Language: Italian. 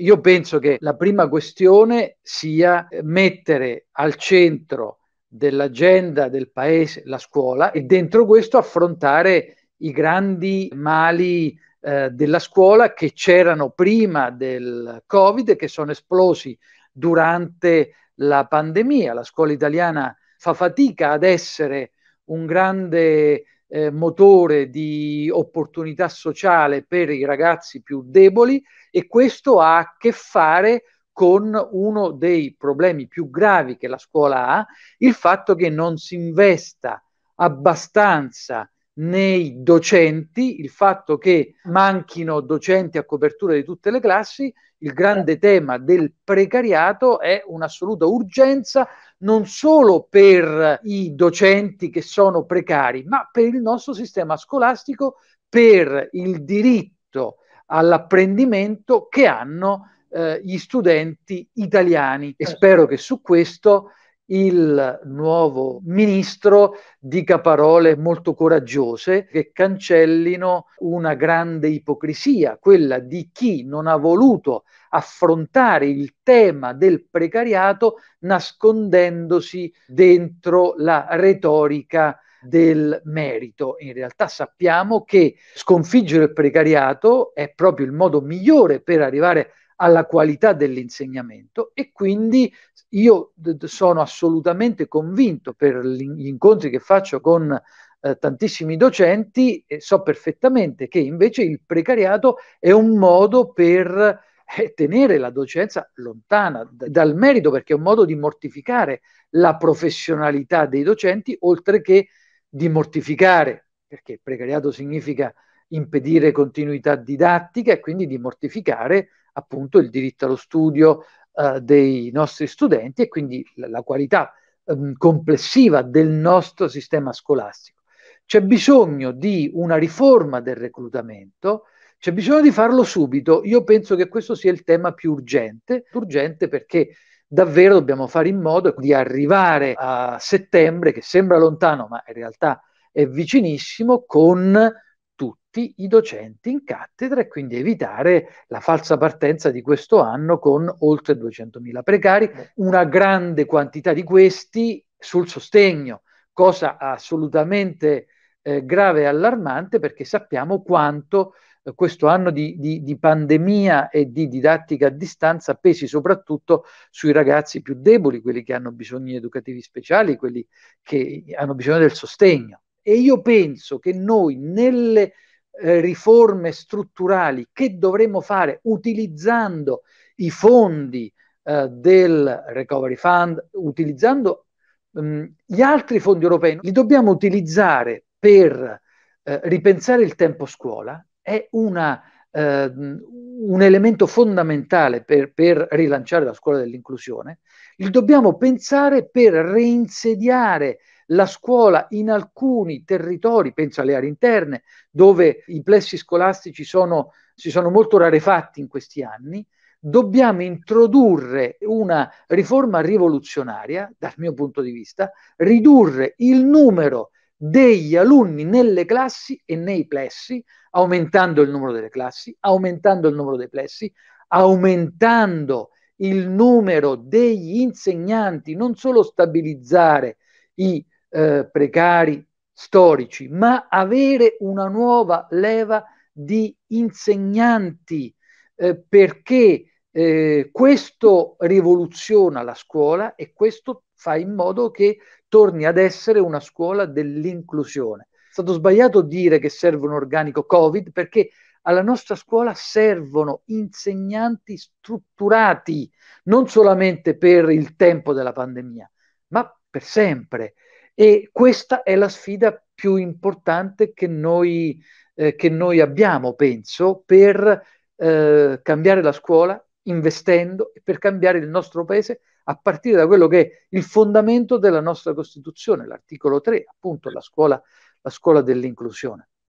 Io penso che la prima questione sia mettere al centro dell'agenda del paese la scuola e dentro questo affrontare i grandi mali eh, della scuola che c'erano prima del Covid e che sono esplosi durante la pandemia. La scuola italiana fa fatica ad essere un grande eh, motore di opportunità sociale per i ragazzi più deboli e questo ha a che fare con uno dei problemi più gravi che la scuola ha, il fatto che non si investa abbastanza nei docenti, il fatto che manchino docenti a copertura di tutte le classi, il grande certo. tema del precariato è un'assoluta urgenza non solo per i docenti che sono precari, ma per il nostro sistema scolastico, per il diritto all'apprendimento che hanno eh, gli studenti italiani e certo. spero che su questo il nuovo ministro dica parole molto coraggiose che cancellino una grande ipocrisia, quella di chi non ha voluto affrontare il tema del precariato nascondendosi dentro la retorica del merito. In realtà sappiamo che sconfiggere il precariato è proprio il modo migliore per arrivare alla qualità dell'insegnamento e quindi io sono assolutamente convinto per gli incontri che faccio con eh, tantissimi docenti e so perfettamente che invece il precariato è un modo per eh, tenere la docenza lontana dal merito perché è un modo di mortificare la professionalità dei docenti oltre che di mortificare perché precariato significa impedire continuità didattica e quindi di mortificare appunto il diritto allo studio eh, dei nostri studenti e quindi la, la qualità eh, complessiva del nostro sistema scolastico. C'è bisogno di una riforma del reclutamento, c'è bisogno di farlo subito. Io penso che questo sia il tema più urgente, urgente perché davvero dobbiamo fare in modo di arrivare a settembre, che sembra lontano ma in realtà è vicinissimo, con tutti i docenti in cattedra e quindi evitare la falsa partenza di questo anno con oltre 200.000 precari, certo. una grande quantità di questi sul sostegno, cosa assolutamente eh, grave e allarmante perché sappiamo quanto eh, questo anno di, di, di, pandemia e di didattica a distanza pesi soprattutto sui ragazzi più deboli, quelli che hanno bisogni educativi speciali, quelli che hanno bisogno del sostegno. E io penso che noi nelle eh, riforme strutturali che dovremmo fare utilizzando i fondi eh, del Recovery Fund, utilizzando mh, mm, gli altri fondi europei, li dobbiamo utilizzare per eh, ripensare il tempo scuola, è una, eh, un elemento fondamentale per, per rilanciare la scuola dell'inclusione, li dobbiamo pensare per reinsediare la scuola in alcuni territori, penso alle aree interne, dove i plessi scolastici sono, si sono molto rarefatti in questi anni, dobbiamo introdurre una riforma rivoluzionaria, dal mio punto di vista, ridurre il numero degli alunni nelle classi e nei plessi, aumentando il numero delle classi, aumentando il numero dei plessi, aumentando il numero degli insegnanti, non solo stabilizzare i eh, precari storici, ma avere una nuova leva di insegnanti eh, perché eh, questo rivoluziona la scuola e questo fa in modo che torni ad essere una scuola dell'inclusione. È stato sbagliato dire che serve un organico Covid perché alla nostra scuola servono insegnanti strutturati non solamente per il tempo della pandemia, ma per sempre. E questa è la sfida più importante che noi, eh, che noi abbiamo, penso, per eh, cambiare la scuola investendo e per cambiare il nostro paese a partire da quello che è il fondamento della nostra Costituzione, l'articolo 3, appunto la scuola, la scuola dell'inclusione.